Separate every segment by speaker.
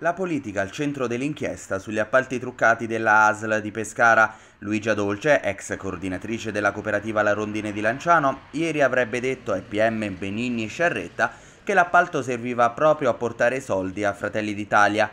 Speaker 1: La politica al centro dell'inchiesta sugli appalti truccati della ASL di Pescara. Luigia Dolce, ex coordinatrice della cooperativa La Rondine di Lanciano, ieri avrebbe detto ai PM Benigni e Sciarretta che l'appalto serviva proprio a portare soldi a Fratelli d'Italia.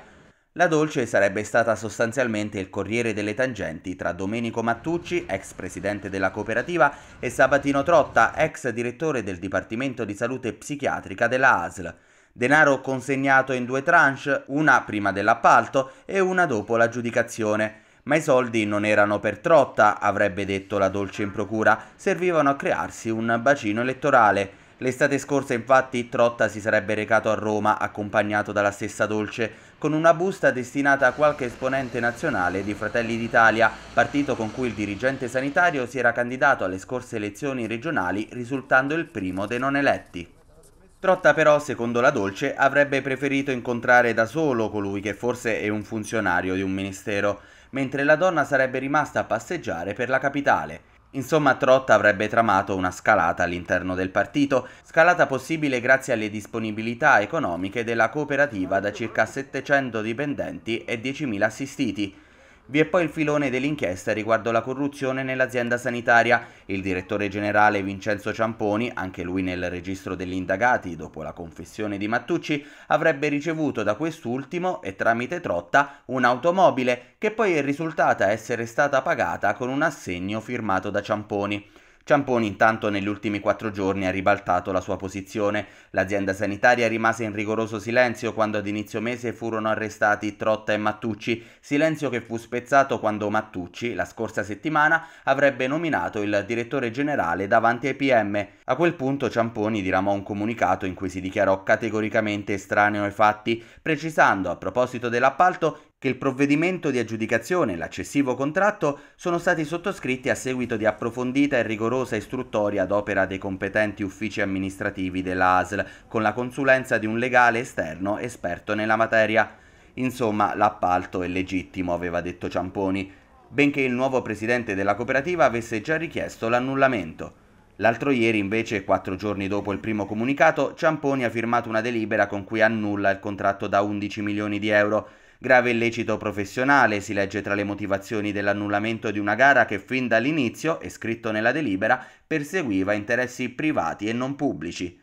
Speaker 1: La Dolce sarebbe stata sostanzialmente il corriere delle tangenti tra Domenico Mattucci, ex presidente della cooperativa, e Sabatino Trotta, ex direttore del Dipartimento di Salute Psichiatrica della ASL denaro consegnato in due tranche, una prima dell'appalto e una dopo l'aggiudicazione. Ma i soldi non erano per trotta, avrebbe detto la dolce in procura, servivano a crearsi un bacino elettorale. L'estate scorsa infatti Trotta si sarebbe recato a Roma accompagnato dalla stessa Dolce con una busta destinata a qualche esponente nazionale di Fratelli d'Italia, partito con cui il dirigente sanitario si era candidato alle scorse elezioni regionali risultando il primo dei non eletti. Trotta però, secondo la Dolce, avrebbe preferito incontrare da solo colui che forse è un funzionario di un ministero, mentre la donna sarebbe rimasta a passeggiare per la capitale. Insomma, Trotta avrebbe tramato una scalata all'interno del partito, scalata possibile grazie alle disponibilità economiche della cooperativa da circa 700 dipendenti e 10.000 assistiti, vi è poi il filone dell'inchiesta riguardo la corruzione nell'azienda sanitaria. Il direttore generale Vincenzo Ciamponi, anche lui nel registro degli indagati dopo la confessione di Mattucci, avrebbe ricevuto da quest'ultimo e tramite Trotta un'automobile che poi è risultata essere stata pagata con un assegno firmato da Ciamponi. Ciamponi intanto negli ultimi quattro giorni ha ribaltato la sua posizione. L'azienda sanitaria rimase in rigoroso silenzio quando ad inizio mese furono arrestati Trotta e Mattucci, silenzio che fu spezzato quando Mattucci, la scorsa settimana, avrebbe nominato il direttore generale davanti ai PM. A quel punto Ciamponi diramò un comunicato in cui si dichiarò categoricamente estraneo ai fatti, precisando a proposito dell'appalto che il provvedimento di aggiudicazione e l'accessivo contratto sono stati sottoscritti a seguito di approfondita e rigorosa istruttoria ad opera dei competenti uffici amministrativi della ASL, con la consulenza di un legale esterno esperto nella materia. Insomma, l'appalto è legittimo, aveva detto Ciamponi, benché il nuovo presidente della cooperativa avesse già richiesto l'annullamento. L'altro ieri invece, quattro giorni dopo il primo comunicato, Ciamponi ha firmato una delibera con cui annulla il contratto da 11 milioni di euro Grave illecito professionale si legge tra le motivazioni dell'annullamento di una gara che fin dall'inizio, è scritto nella delibera, perseguiva interessi privati e non pubblici.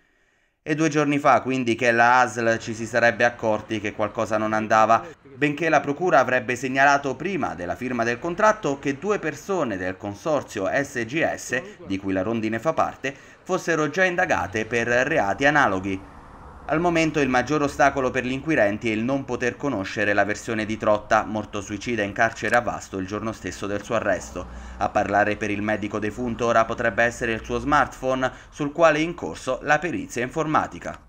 Speaker 1: E due giorni fa quindi che la ASL ci si sarebbe accorti che qualcosa non andava, benché la Procura avrebbe segnalato prima della firma del contratto che due persone del consorzio SGS, di cui la Rondine fa parte, fossero già indagate per reati analoghi. Al momento il maggior ostacolo per gli inquirenti è il non poter conoscere la versione di Trotta, morto suicida in carcere a Vasto il giorno stesso del suo arresto. A parlare per il medico defunto ora potrebbe essere il suo smartphone, sul quale è in corso la perizia informatica.